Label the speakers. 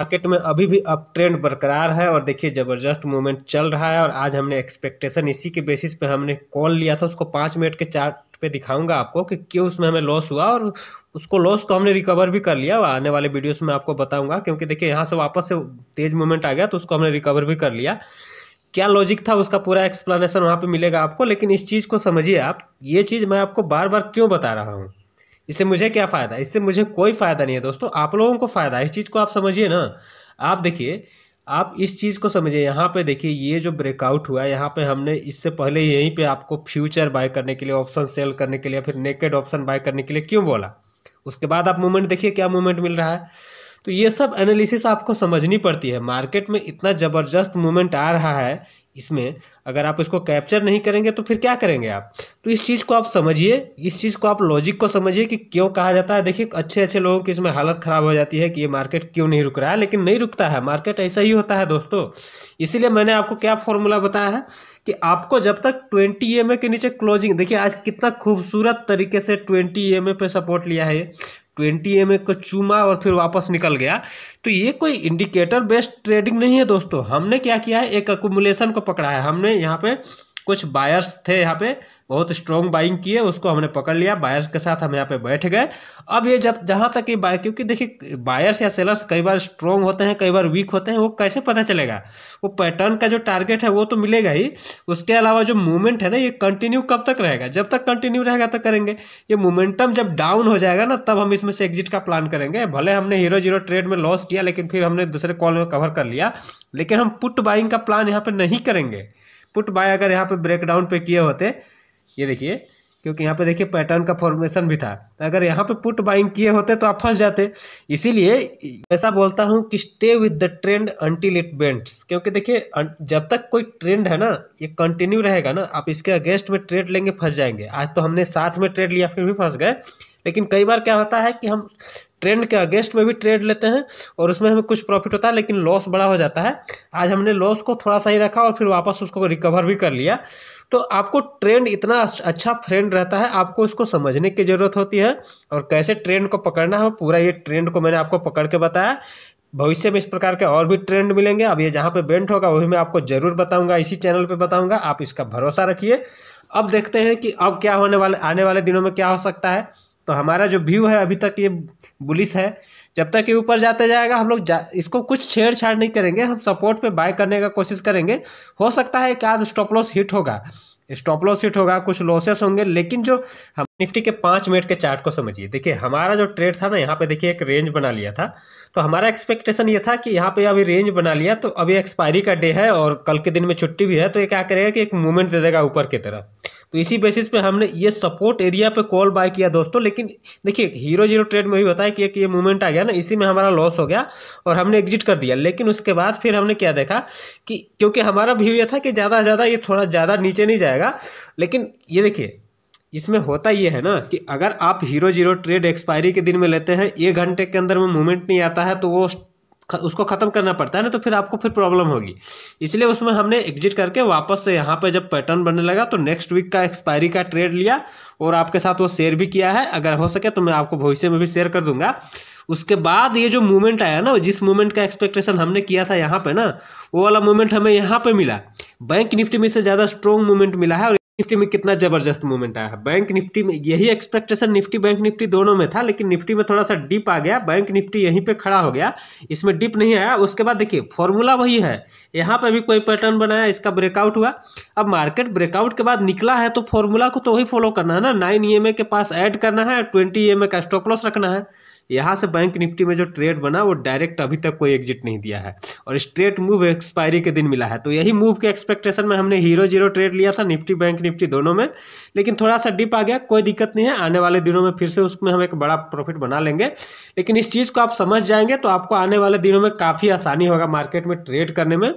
Speaker 1: market में अभी भी अप ट्रेंड बरकरार है और देखिए ज़बरदस्त मूवमेंट चल रहा है और आज हमने एक्सपेक्टेशन इसी के बेसिस पे हमने कॉल लिया था उसको पाँच मिनट के चार्ट पे दिखाऊंगा आपको कि क्यों उसमें हमें लॉस हुआ और उसको लॉस को हमने रिकवर भी कर लिया आने वाले वीडियोस में आपको बताऊंगा क्योंकि देखिए यहाँ से वापस से तेज मूवमेंट आ गया तो उसको हमने रिकवर भी कर लिया क्या लॉजिक था उसका पूरा एक्सप्लेनेशन वहाँ पर मिलेगा आपको लेकिन इस चीज़ को समझिए आप ये चीज़ मैं आपको बार बार क्यों बता रहा हूँ इससे मुझे क्या फ़ायदा इससे मुझे कोई फ़ायदा नहीं है दोस्तों आप लोगों को फ़ायदा है इस चीज़ को आप समझिए ना आप देखिए आप इस चीज़ को समझिए यहाँ पे देखिए ये जो ब्रेकआउट हुआ है यहाँ पे हमने इससे पहले यहीं पे आपको फ्यूचर बाय करने के लिए ऑप्शन सेल करने के लिए फिर नेकेड ऑप्शन बाय करने के लिए क्यों बोला उसके बाद आप मूवमेंट देखिए क्या मूवमेंट मिल रहा है तो ये सब एनालिसिस आपको समझनी पड़ती है मार्केट में इतना ज़बरदस्त मूवमेंट आ रहा है इसमें अगर आप इसको कैप्चर नहीं करेंगे तो फिर क्या करेंगे आप तो इस चीज़ को आप समझिए इस चीज़ को आप लॉजिक को समझिए कि क्यों कहा जाता है देखिए अच्छे अच्छे लोगों की इसमें हालत ख़राब हो जाती है कि ये मार्केट क्यों नहीं रुक रहा है लेकिन नहीं रुकता है मार्केट ऐसा ही होता है दोस्तों इसीलिए मैंने आपको क्या फॉर्मूला बताया है कि आपको जब तक ट्वेंटी ई के नीचे क्लोजिंग देखिए आज कितना खूबसूरत तरीके से ट्वेंटी ई पे सपोर्ट लिया है ट्वेंटी एम को चूमा और फिर वापस निकल गया तो ये कोई इंडिकेटर बेस्ड ट्रेडिंग नहीं है दोस्तों हमने क्या किया है एक अकोमुलेशन को पकड़ा है हमने यहाँ पे कुछ बायर्स थे यहाँ पे बहुत स्ट्रॉन्ग बाइंग किए उसको हमने पकड़ लिया बायर्स के साथ हम यहाँ पे बैठ गए अब ये जब जहाँ तक ये बाय क्योंकि देखिए बायर्स या सेलर्स कई बार स्ट्रॉन्ग होते हैं कई बार वीक होते हैं वो कैसे पता चलेगा वो पैटर्न का जो टारगेट है वो तो मिलेगा ही उसके अलावा जो मूवमेंट है ना ये कंटिन्यू कब तक रहेगा जब तक कंटिन्यू रहेगा तब करेंगे ये मोमेंटम जब डाउन हो जाएगा ना तब हम इसमें से एग्जिट का प्लान करेंगे भले हमने हीरो जीरो ट्रेड में लॉस किया लेकिन फिर हमने दूसरे कॉल में कवर कर लिया लेकिन हम पुट बाइंग का प्लान यहाँ पर नहीं करेंगे पुट बाय अगर यहाँ पे ब्रेकडाउन पे किए होते ये देखिए क्योंकि यहाँ पे देखिए पैटर्न का फॉर्मेशन भी था तो अगर यहाँ पे पुट बाइंग किए होते तो आप फंस जाते इसीलिए ऐसा बोलता हूँ कि stay with the trend until it bends क्योंकि देखिए जब तक कोई ट्रेंड है ना ये कंटिन्यू रहेगा ना आप इसके अगेंस्ट में ट्रेड लेंगे फंस जाएंगे आज तो हमने साथ में ट्रेड लिया फिर भी फंस गए लेकिन कई बार क्या होता है कि हम ट्रेंड के अगेंस्ट में भी ट्रेड लेते हैं और उसमें हमें कुछ प्रॉफिट होता है लेकिन लॉस बड़ा हो जाता है आज हमने लॉस को थोड़ा सा ही रखा और फिर वापस उसको रिकवर भी कर लिया तो आपको ट्रेंड इतना अच्छा फ्रेंड रहता है आपको उसको समझने की ज़रूरत होती है और कैसे ट्रेंड को पकड़ना है पूरा ये ट्रेंड को मैंने आपको पकड़ के बताया भविष्य में इस प्रकार के और भी ट्रेंड मिलेंगे अब ये जहाँ पे बेंट होगा वही मैं आपको जरूर बताऊंगा इसी चैनल पे बताऊंगा आप इसका भरोसा रखिए अब देखते हैं कि अब क्या होने वाले आने वाले दिनों में क्या हो सकता है तो हमारा जो व्यू है अभी तक ये बुलिस है जब तक ये ऊपर जाते जाएगा हम लोग जा, इसको कुछ छेड़छाड़ नहीं करेंगे हम सपोर्ट पे बाय करने का कोशिश करेंगे हो सकता है कि आज स्टॉप लॉस हिट होगा स्टॉप लॉस हिट होगा कुछ लॉसेस होंगे लेकिन जो हम निफ्टी के पाँच मिनट के चार्ट को समझिए देखिए हमारा जो ट्रेड था ना यहाँ पे देखिए एक रेंज बना लिया था तो हमारा एक्सपेक्टेशन ये था कि यहाँ पे अभी रेंज बना लिया तो अभी एक्सपायरी का डे है और कल के दिन में छुट्टी भी है तो ये क्या करेगा कि एक मूवमेंट दे देगा ऊपर की तरफ तो इसी बेसिस पे हमने ये सपोर्ट एरिया पे कॉल बाय किया दोस्तों लेकिन देखिए हीरो जीरो ट्रेड में भी होता है कि एक ये मूवमेंट आ गया ना इसी में हमारा लॉस हो गया और हमने एग्जिट कर दिया लेकिन उसके बाद फिर हमने क्या देखा कि क्योंकि हमारा व्यू ये था कि ज़्यादा से ज़्यादा ये थोड़ा ज़्यादा नीचे नहीं जाएगा लेकिन ये देखिए इसमें होता ये है ना कि अगर आप हीरो जीरो ट्रेड एक्सपायरी के दिन में लेते हैं एक घंटे के अंदर में मूवमेंट नहीं आता है तो वो उसको ख़त्म करना पड़ता है ना तो फिर आपको फिर प्रॉब्लम होगी इसलिए उसमें हमने एग्जिट करके वापस से यहाँ पर जब पैटर्न बनने लगा तो नेक्स्ट वीक का एक्सपायरी का ट्रेड लिया और आपके साथ वो शेयर भी किया है अगर हो सके तो मैं आपको भविष्य में भी शेयर कर दूंगा उसके बाद ये जो मूवमेंट आया ना जिस मूवमेंट का एक्सपेक्टेशन हमने किया था यहाँ पर ना वो वाला मूवमेंट हमें यहाँ पर मिला बैंक निफ्टी में से ज़्यादा स्ट्रॉन्ग मूवमेंट मिला है और निफ्टी में कितना जबरदस्त मूवमेंट आया है बैंक निफ्टी में यही एक्सपेक्टेशन निफ्टी बैंक निफ्टी दोनों में था लेकिन निफ्टी में थोड़ा सा डिप आ गया बैंक निफ्टी यहीं पे खड़ा हो गया इसमें डिप नहीं आया उसके बाद देखिए फॉर्मूला वही है यहाँ पे भी कोई पैटर्न बनाया इसका ब्रेकआउट हुआ अब मार्केट ब्रेकआउट के बाद निकला है तो फॉर्मूला को तो वही फॉलो करना है ना नाइन ई के पास ऐड करना है ट्वेंटी ई का स्टॉप लॉस रखना है यहाँ से बैंक निफ्टी में जो ट्रेड बना वो डायरेक्ट अभी तक कोई एग्जिट नहीं दिया है और स्ट्रेट मूव एक्सपायरी के दिन मिला है तो यही मूव के एक्सपेक्टेशन में हमने हीरो जीरो ट्रेड लिया था निफ्टी बैंक निफ्टी दोनों में लेकिन थोड़ा सा डिप आ गया कोई दिक्कत नहीं है आने वाले दिनों में फिर से उसमें हम एक बड़ा प्रॉफिट बना लेंगे लेकिन इस चीज़ को आप समझ जाएंगे तो आपको आने वाले दिनों में काफ़ी आसानी होगा मार्केट में ट्रेड करने में